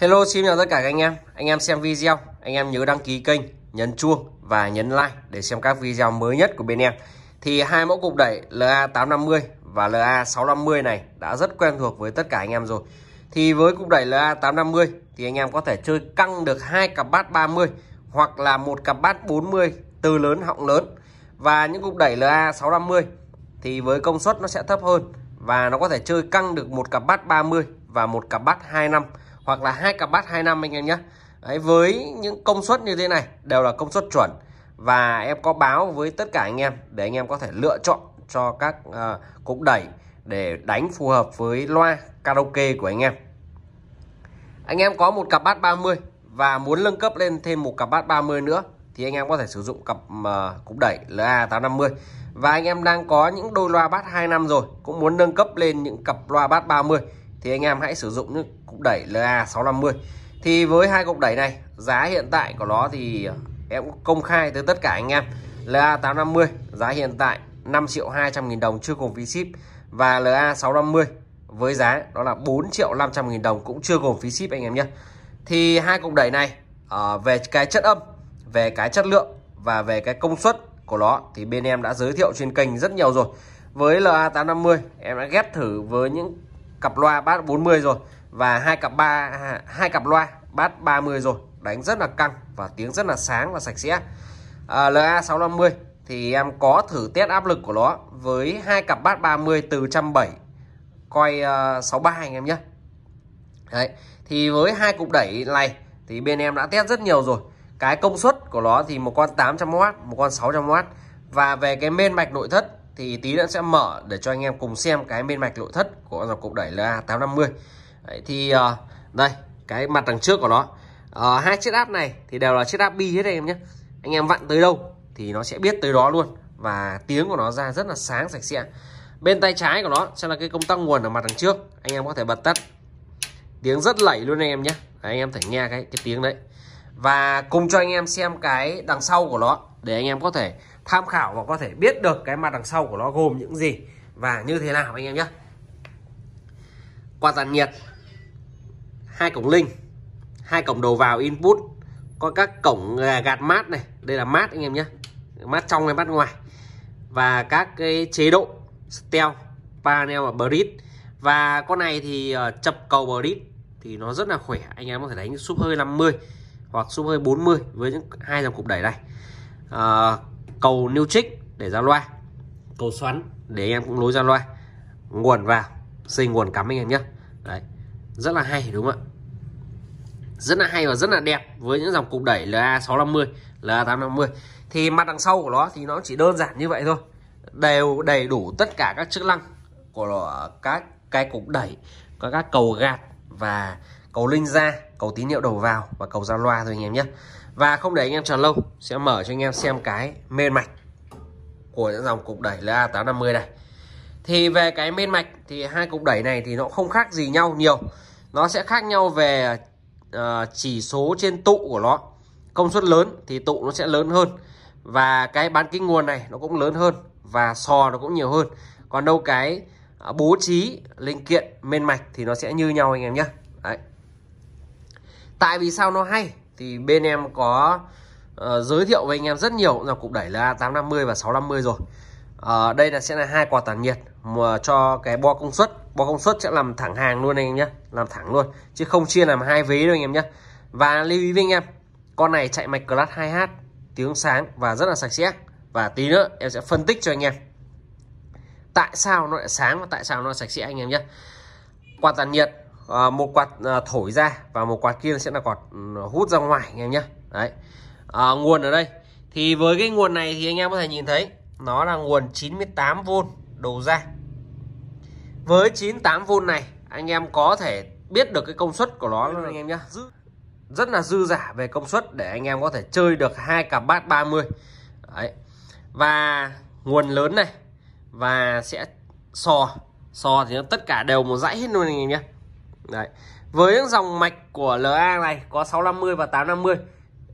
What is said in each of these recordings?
Hello xin chào tất cả các anh em Anh em xem video Anh em nhớ đăng ký kênh Nhấn chuông và nhấn like Để xem các video mới nhất của bên em Thì hai mẫu cục đẩy LA850 và LA650 này Đã rất quen thuộc với tất cả anh em rồi Thì với cục đẩy LA850 Thì anh em có thể chơi căng được hai cặp bát 30 Hoặc là một cặp bát 40 Từ lớn họng lớn Và những cục đẩy LA650 Thì với công suất nó sẽ thấp hơn Và nó có thể chơi căng được một cặp bát 30 Và một cặp bát 25 hoặc là hai cặp bát năm anh em nhé Đấy, với những công suất như thế này đều là công suất chuẩn và em có báo với tất cả anh em để anh em có thể lựa chọn cho các uh, cục đẩy để đánh phù hợp với loa karaoke của anh em anh em có một cặp bát 30 và muốn nâng cấp lên thêm một cặp bát 30 nữa thì anh em có thể sử dụng cặp uh, cục đẩy LA850 và anh em đang có những đôi loa bát 2 năm rồi cũng muốn nâng cấp lên những cặp loa bát 30 thì anh em hãy sử dụng những cục đẩy LA650 thì với hai cục đẩy này giá hiện tại của nó thì ờ, em cũng công khai tới tất cả anh em LA850 giá hiện tại 5 triệu 200 nghìn đồng chưa gồm phí ship và LA650 với giá đó là 4 triệu 500 nghìn đồng cũng chưa gồm phí ship anh em nhé thì hai cục đẩy này uh, về cái chất âm về cái chất lượng và về cái công suất của nó thì bên em đã giới thiệu trên kênh rất nhiều rồi với LA850 em đã ghép thử với những cặp loa bát 40 rồi và hai cặp ba hai cặp loa bát 30 rồi đánh rất là căng và tiếng rất là sáng và sạch sẽ à, LA 650 thì em có thử test áp lực của nó với hai cặp bát 30 từ trăm bảy coi ờ, uh, 63 anh em nhé Đấy thì với hai cục đẩy này thì bên em đã test rất nhiều rồi cái công suất của nó thì một con 800W một con 600W và về cái bên mạch nội thất thì tí nữa sẽ mở để cho anh em cùng xem cái bên mạch nội thất của dòng cục đẩy LA 850 Đấy, thì à, đây cái mặt đằng trước của nó à, hai chiếc áp này thì đều là chiếc áp bi hết em nhé anh em vặn tới đâu thì nó sẽ biết tới đó luôn và tiếng của nó ra rất là sáng sạch sẽ bên tay trái của nó sẽ là cái công tắc nguồn ở mặt đằng trước anh em có thể bật tắt tiếng rất lẩy luôn anh em nhé đấy, anh em thể nghe cái cái tiếng đấy và cùng cho anh em xem cái đằng sau của nó để anh em có thể tham khảo và có thể biết được cái mặt đằng sau của nó gồm những gì và như thế nào anh em nhé quạt tản nhiệt hai cổng linh hai cổng đầu vào input có các cổng à, gạt mát này đây là mát anh em nhé mát trong hay mát ngoài và các cái chế độ steel panel và bridge và con này thì uh, chập cầu bridge thì nó rất là khỏe anh em có thể đánh súp hơi 50 hoặc súp hơi 40 với những hai dòng cục đẩy này à, cầu new trích để ra loa cầu xoắn để anh em cũng lối ra loa nguồn vào xây nguồn cắm anh em nhé đấy rất là hay đúng không ạ rất là hay và rất là đẹp với những dòng cục đẩy LA 650 LA 850 thì mặt đằng sau của nó thì nó chỉ đơn giản như vậy thôi đều đầy đủ tất cả các chức năng của các cái cục đẩy có các cầu gạt và cầu linh ra cầu tín hiệu đầu vào và cầu ra loa thôi anh em nhé và không để anh em chờ lâu sẽ mở cho anh em xem cái mên mạch của những dòng cục đẩy LA 850 này thì về cái bên mạch thì hai cục đẩy này thì nó không khác gì nhau nhiều nó sẽ khác nhau về uh, chỉ số trên tụ của nó công suất lớn thì tụ nó sẽ lớn hơn và cái bán kính nguồn này nó cũng lớn hơn và sò nó cũng nhiều hơn còn đâu cái uh, bố trí linh kiện bên mạch thì nó sẽ như nhau anh em nhé tại vì sao nó hay thì bên em có uh, giới thiệu với anh em rất nhiều là cục đẩy là 850 và 650 rồi uh, đây là sẽ là hai quạt tản nhiệt mà cho cái bo công suất bo công suất sẽ làm thẳng hàng luôn anh em nhé làm thẳng luôn chứ không chia làm hai vế đâu anh em nhé và lưu ý với anh em con này chạy mạch class 2h tiếng sáng và rất là sạch sẽ và tí nữa em sẽ phân tích cho anh em tại sao nó lại sáng và tại sao nó sạch sẽ anh em nhé quạt tản nhiệt ờ, một quạt ờ, thổi ra và một quạt kia sẽ là quạt ừ, hút ra ngoài anh em nhé đấy à, nguồn ở đây thì với cái nguồn này thì anh em có thể nhìn thấy nó là nguồn 98V đầu ra với 98V này anh em có thể biết được cái công suất của nó luôn anh em nhé rất là dư giả về công suất để anh em có thể chơi được hai cặp bát 30 Đấy. và nguồn lớn này và sẽ sò sò thì nó tất cả đều một dãy hết luôn anh em nhé Đấy. với những dòng mạch của LA này có 650 và 850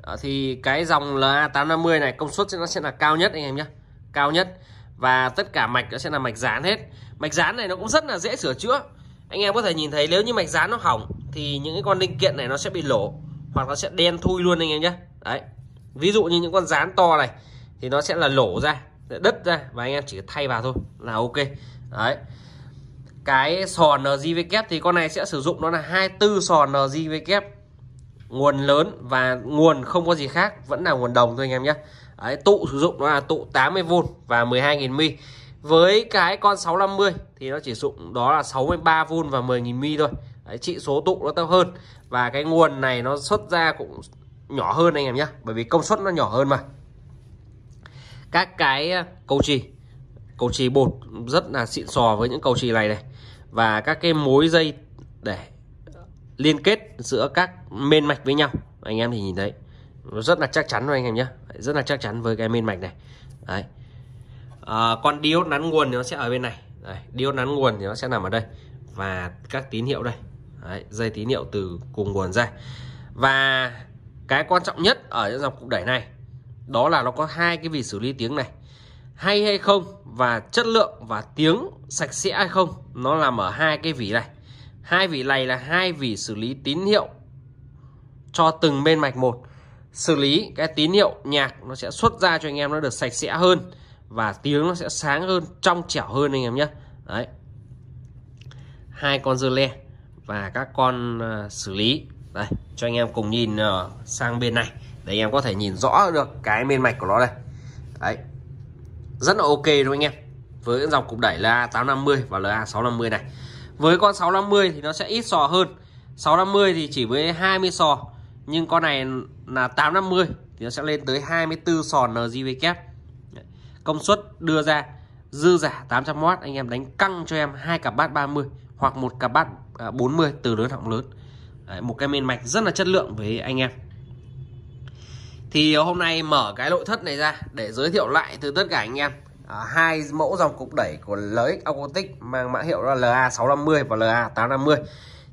ờ, thì cái dòng LA 850 này công suất nó sẽ là cao nhất anh em nhé cao nhất và tất cả mạch nó sẽ là mạch dán hết mạch dán này nó cũng rất là dễ sửa chữa anh em có thể nhìn thấy nếu như mạch dán nó hỏng thì những cái con linh kiện này nó sẽ bị lỗ hoặc nó sẽ đen thui luôn anh em nhé đấy ví dụ như những con dán to này thì nó sẽ là lỗ ra đất ra và anh em chỉ thay vào thôi là ok đấy cái sò ngvk thì con này sẽ sử dụng nó là 24 sò ngvk nguồn lớn và nguồn không có gì khác vẫn là nguồn đồng thôi anh em nhé Đấy, tụ sử dụng nó là tụ 80V và 12.000 mi với cái con 650 thì nó chỉ dụng đó là 63V và 10.000 mi thôi Đấy, trị số tụ nó thấp hơn và cái nguồn này nó xuất ra cũng nhỏ hơn anh em nhé bởi vì công suất nó nhỏ hơn mà các cái ờ, cầu chì cầu chì bột rất là xịn sò với những cầu chì này này và các cái mối dây để liên kết giữa các men mạch với nhau anh em thì nhìn thấy nó rất là chắc chắn rồi anh em nhé rất là chắc chắn với cái main mạch này đấy à, con diode nắn nguồn thì nó sẽ ở bên này đấy, diode nắn nguồn thì nó sẽ nằm ở đây và các tín hiệu đây đấy, dây tín hiệu từ cùng nguồn ra và cái quan trọng nhất ở những dòng cục đẩy này đó là nó có hai cái vị xử lý tiếng này hay hay không và chất lượng và tiếng sạch sẽ hay không nó nằm ở hai cái vỉ này hai vỉ này là hai vỉ xử lý tín hiệu cho từng bên mạch một xử lý cái tín hiệu nhạc nó sẽ xuất ra cho anh em nó được sạch sẽ hơn và tiếng nó sẽ sáng hơn trong trẻo hơn anh em nhé đấy hai con dưa le và các con uh, xử lý đây cho anh em cùng nhìn uh, sang bên này để anh em có thể nhìn rõ được cái bên mạch của nó đây đấy rất là ok đúng anh em với dòng cục đẩy là 850 và là 650 này với con 650 thì nó sẽ ít sò hơn 650 thì chỉ với 20 sò nhưng con này là 850 thì nó sẽ lên tới 24 sòn RGB kép công suất đưa ra dư giả 800W anh em đánh căng cho em hai cặp bát 30 hoặc một cặp bát 40 à, từ lớn họng lớn Đấy, một cái mền mạch rất là chất lượng với anh em thì hôm nay mở cái nội thất này ra để giới thiệu lại từ tất cả anh em à, hai mẫu dòng cục đẩy của LX Acoustic mang mã hiệu là LA650 và LA850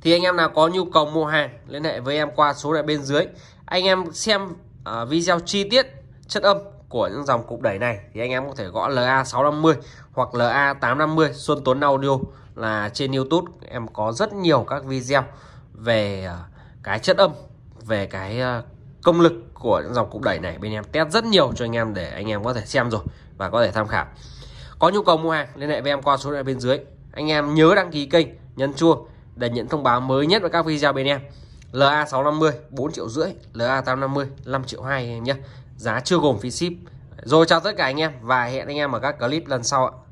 thì anh em nào có nhu cầu mua hàng liên hệ với em qua số này bên dưới anh em xem uh, video chi tiết chất âm của những dòng cục đẩy này thì anh em có thể gõ LA650 hoặc LA850 Xuân Tuấn Audio là trên YouTube em có rất nhiều các video về à, cái chất âm về cái à, công lực của những dòng cục đẩy này bên em test rất nhiều cho anh em để anh em có thể xem rồi và có thể tham khảo có nhu cầu mua hàng liên hệ với em qua số điện bên dưới anh em nhớ đăng ký kênh nhấn chuông để nhận thông báo mới nhất về các video bên em LA650 4 triệu rưỡi LA850 5 triệu 2 nhé giá chưa gồm phí ship rồi chào tất cả anh em và hẹn anh em ở các clip lần sau ạ